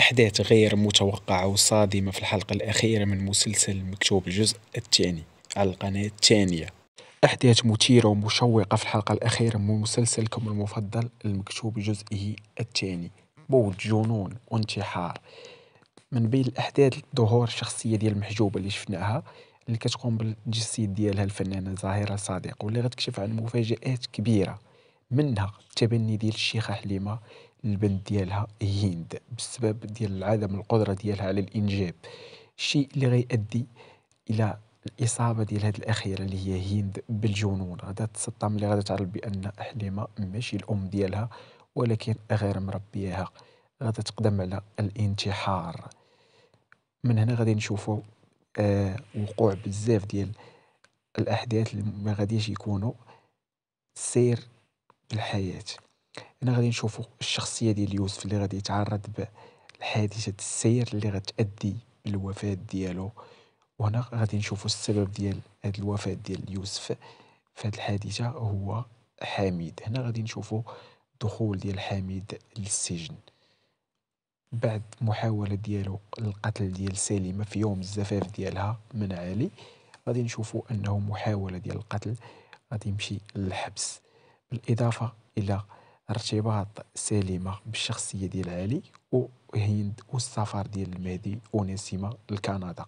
أحداث غير متوقعة وصادمة في الحلقة الأخيرة من مسلسل مكتوب الجزء الثاني على القناة الثانية أحداث مثيرة ومشوقة في الحلقة الأخيرة من مسلسلكم المفضل المكتوب جزئه الثاني موت جنون وانتحار من بين الأحداث ظهور الشخصية ديال المحجوبة اللي شفناها اللي كتقوم بالتجسيد ديالها الفنانة زهيرة صديق واللي غتكشف عن مفاجآت كبيرة منها التبني ديال الشيخة حليمة البنت ديالها هند بسبب ديال عدم القدره ديالها على الانجاب الشيء اللي غيؤدي الى الاصابه ديال هاد الاخيره اللي هي هند بالجنون غادا تسطم اللي غادا تعرف بان حليمه ماشي الام ديالها ولكن غير مربياها غادا تقدم على الانتحار من هنا غادي نشوفوا آه وقوع بزاف ديال الاحداث اللي ما غاديش يكونوا سير الحياه هنا غادي نشوفوا الشخصيه ديال يوسف اللي غادي يتعرض بحادثه السير اللي غتادي للوفاه ديالو وهنا غادي نشوفوا السبب ديال هاد الوفاه ديال يوسف في هاد الحادثه هو حميد هنا غادي نشوفوا الدخول ديال حميد للسجن بعد محاولة ديالو القتل ديال سليمة في يوم الزفاف ديالها من علي غادي نشوفوا أنه محاولة ديال القتل غادي يمشي للحبس بالإضافة إلى ارتباط سليمة بالشخصية ديال علي وهند والسفر ديال المهدي ونسيمة لكندا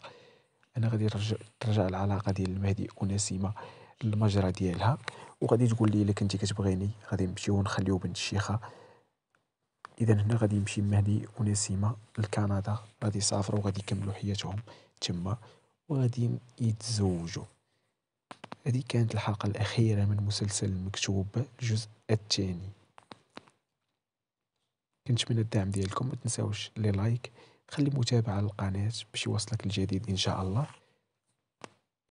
انا غادي نرجع ترجع العلاقة ديال المهدي ونسيمة للمجرى ديالها وغادي تقول لي الا كنتي كتبغيني غادي نمشيو نخليو بنت الشيخة اذا هنا غادي يمشي المهدي ونسيمة لكندا غادي يسافروا وغادي يكملوا حياتهم تما وغادي يتزوجوا هذه كانت الحلقة الأخيرة من مسلسل المكتوب الجزء الثاني كنتمنى الدعم ديالكم ما تنساوش لي لايك خلي متابعة للقناة باش يوصلك الجديد ان شاء الله.